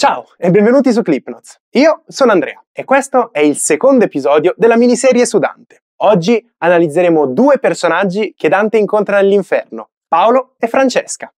Ciao e benvenuti su Clipnotes. Io sono Andrea e questo è il secondo episodio della miniserie su Dante. Oggi analizzeremo due personaggi che Dante incontra nell'inferno, Paolo e Francesca.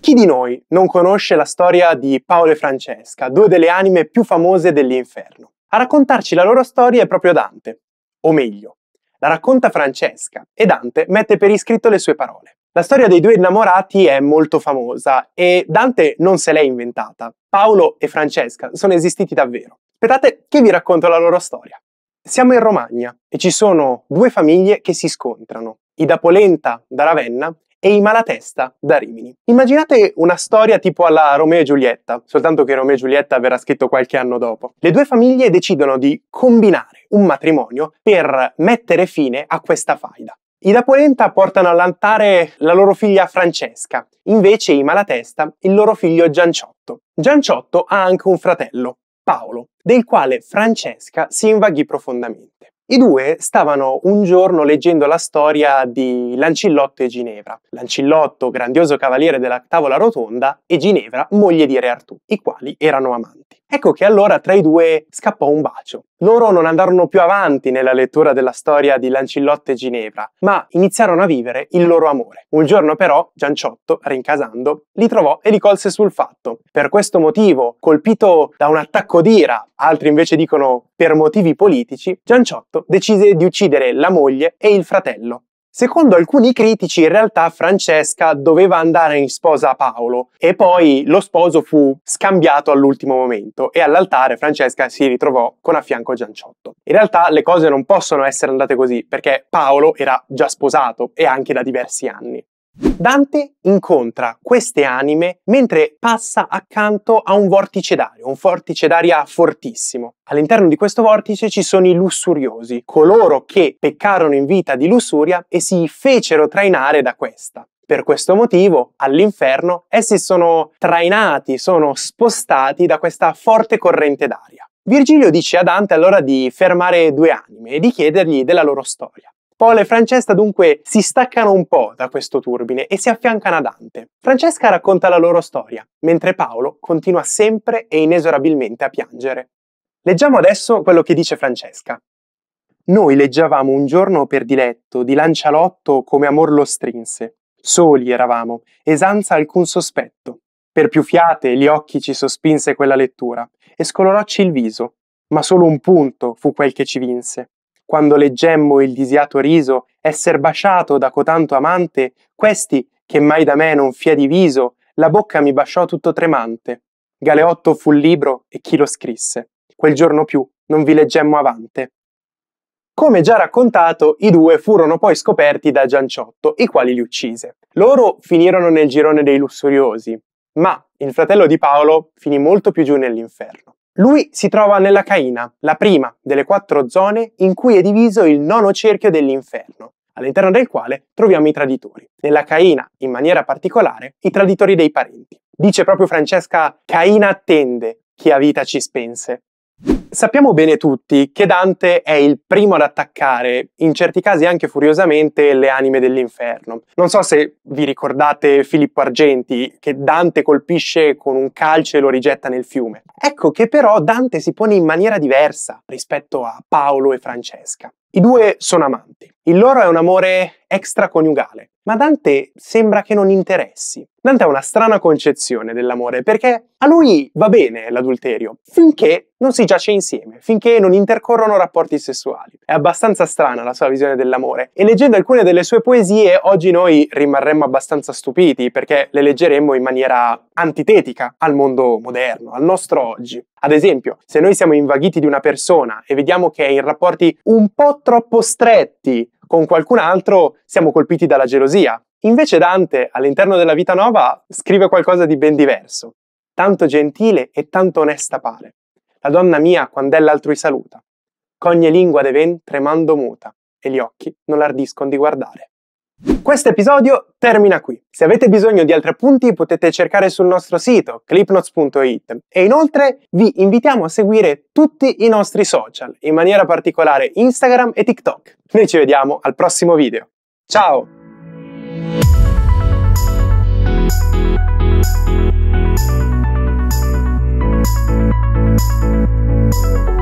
Chi di noi non conosce la storia di Paolo e Francesca, due delle anime più famose dell'inferno? A raccontarci la loro storia è proprio Dante, o meglio, la racconta Francesca e Dante mette per iscritto le sue parole. La storia dei due innamorati è molto famosa e Dante non se l'è inventata. Paolo e Francesca sono esistiti davvero. Aspettate che vi racconto la loro storia. Siamo in Romagna e ci sono due famiglie che si scontrano, i da Polenta da Ravenna e i Malatesta da Rimini. Immaginate una storia tipo alla Romeo e Giulietta, soltanto che Romeo e Giulietta verrà scritto qualche anno dopo. Le due famiglie decidono di combinare un matrimonio per mettere fine a questa faida. I da Polenta portano all'altare la loro figlia Francesca, invece i Malatesta il loro figlio Gianciotto. Gianciotto ha anche un fratello, Paolo, del quale Francesca si invaghì profondamente. I due stavano un giorno leggendo la storia di Lancillotto e Ginevra. Lancillotto, grandioso cavaliere della tavola rotonda, e Ginevra, moglie di Re Artù, i quali erano amanti. Ecco che allora tra i due scappò un bacio. Loro non andarono più avanti nella lettura della storia di Lancillotte e Ginevra, ma iniziarono a vivere il loro amore. Un giorno però Gianciotto, rincasando, li trovò e li colse sul fatto. Per questo motivo, colpito da un attacco d'ira, altri invece dicono per motivi politici, Gianciotto decise di uccidere la moglie e il fratello. Secondo alcuni critici, in realtà Francesca doveva andare in sposa a Paolo e poi lo sposo fu scambiato all'ultimo momento e all'altare Francesca si ritrovò con a fianco Gianciotto. In realtà le cose non possono essere andate così perché Paolo era già sposato e anche da diversi anni. Dante incontra queste anime mentre passa accanto a un vortice d'aria, un vortice d'aria fortissimo. All'interno di questo vortice ci sono i lussuriosi, coloro che peccarono in vita di lussuria e si fecero trainare da questa. Per questo motivo, all'inferno, essi sono trainati, sono spostati da questa forte corrente d'aria. Virgilio dice a Dante allora di fermare due anime e di chiedergli della loro storia. Paolo e Francesca dunque si staccano un po' da questo turbine e si affiancano a Dante. Francesca racconta la loro storia, mentre Paolo continua sempre e inesorabilmente a piangere. Leggiamo adesso quello che dice Francesca. Noi leggiavamo un giorno per diletto di Lancialotto come amor lo strinse. Soli eravamo e senza alcun sospetto. Per più fiate gli occhi ci sospinse quella lettura e scolorocci il viso, ma solo un punto fu quel che ci vinse quando leggemmo il disiato riso esser baciato da cotanto amante, questi, che mai da me non fia diviso, la bocca mi baciò tutto tremante. Galeotto fu il libro e chi lo scrisse. Quel giorno più non vi leggemmo avante. Come già raccontato, i due furono poi scoperti da Gianciotto, i quali li uccise. Loro finirono nel girone dei lussuriosi, ma il fratello di Paolo finì molto più giù nell'inferno. Lui si trova nella Caina, la prima delle quattro zone in cui è diviso il nono cerchio dell'inferno, all'interno del quale troviamo i traditori. Nella Caina, in maniera particolare, i traditori dei parenti. Dice proprio Francesca, Caina attende, chi a vita ci spense. Sappiamo bene tutti che Dante è il primo ad attaccare, in certi casi anche furiosamente, le anime dell'inferno. Non so se vi ricordate Filippo Argenti, che Dante colpisce con un calcio e lo rigetta nel fiume. Ecco che però Dante si pone in maniera diversa rispetto a Paolo e Francesca. I due sono amanti. Il loro è un amore extraconiugale, ma Dante sembra che non interessi. Dante ha una strana concezione dell'amore perché a lui va bene l'adulterio finché non si giace insieme, finché non intercorrono rapporti sessuali. È abbastanza strana la sua visione dell'amore e leggendo alcune delle sue poesie oggi noi rimarremmo abbastanza stupiti perché le leggeremmo in maniera antitetica al mondo moderno, al nostro oggi. Ad esempio, se noi siamo invaghiti di una persona e vediamo che è in rapporti un po' troppo stretti, con qualcun altro siamo colpiti dalla gelosia. Invece Dante, all'interno della Vita Nova, scrive qualcosa di ben diverso. Tanto gentile e tanto onesta pare. La donna mia quando è l'altrui saluta. Cogne lingua de ven tremando muta, e gli occhi non l'ardiscono di guardare. Questo episodio termina qui. Se avete bisogno di altri appunti potete cercare sul nostro sito clipnotes.it e inoltre vi invitiamo a seguire tutti i nostri social, in maniera particolare Instagram e TikTok. Noi ci vediamo al prossimo video. Ciao! Thank you.